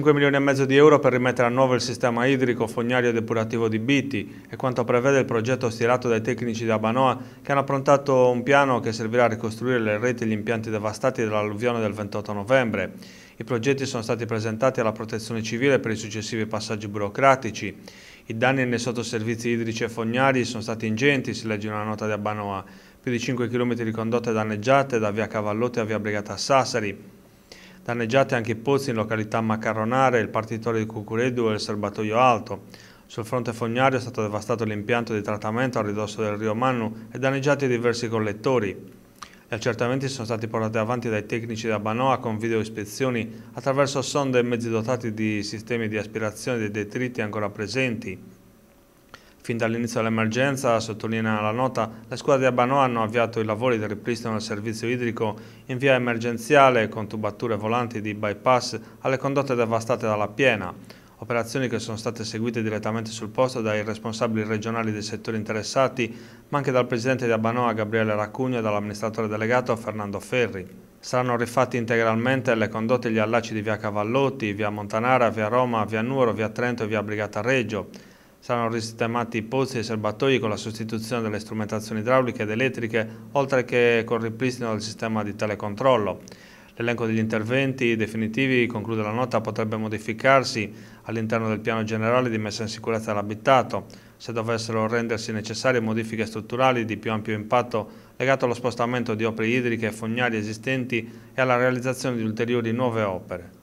5 milioni e mezzo di euro per rimettere a nuovo il sistema idrico, fognario e depurativo di Biti è quanto prevede il progetto stilato dai tecnici di Abanoa che hanno approntato un piano che servirà a ricostruire le reti e gli impianti devastati dall'alluvione del 28 novembre. I progetti sono stati presentati alla protezione civile per i successivi passaggi burocratici. I danni nei sottoservizi idrici e fognari sono stati ingenti, si legge in una nota di Abanoa. Più di 5 km di condotte danneggiate da via Cavallotti a via Brigata Sassari, danneggiati anche i pozzi in località Macarronare, il partitore di Cucuredu e il serbatoio alto. Sul fronte fognario è stato devastato l'impianto di trattamento a ridosso del rio Mannu e danneggiati diversi collettori. Gli accertamenti sono stati portati avanti dai tecnici da Banoa con video ispezioni attraverso sonde e mezzi dotati di sistemi di aspirazione dei detriti ancora presenti. Fin dall'inizio dell'emergenza, sottolinea la nota, le squadre di Abano hanno avviato i lavori del ripristino del servizio idrico in via emergenziale con tubature volanti di bypass alle condotte devastate dalla piena. Operazioni che sono state seguite direttamente sul posto dai responsabili regionali dei settori interessati, ma anche dal presidente di Abanoa Gabriele Raccugno e dall'amministratore delegato Fernando Ferri. Saranno rifatti integralmente le condotte e gli allacci di via Cavallotti, via Montanara, via Roma, via Nuoro, via Trento e via Brigata Reggio. Saranno risistemati i pozzi e i serbatoi con la sostituzione delle strumentazioni idrauliche ed elettriche, oltre che con il ripristino del sistema di telecontrollo. L'elenco degli interventi definitivi, conclude la nota, potrebbe modificarsi all'interno del piano generale di messa in sicurezza dell'abitato, se dovessero rendersi necessarie modifiche strutturali di più ampio impatto legato allo spostamento di opere idriche e fognarie esistenti e alla realizzazione di ulteriori nuove opere.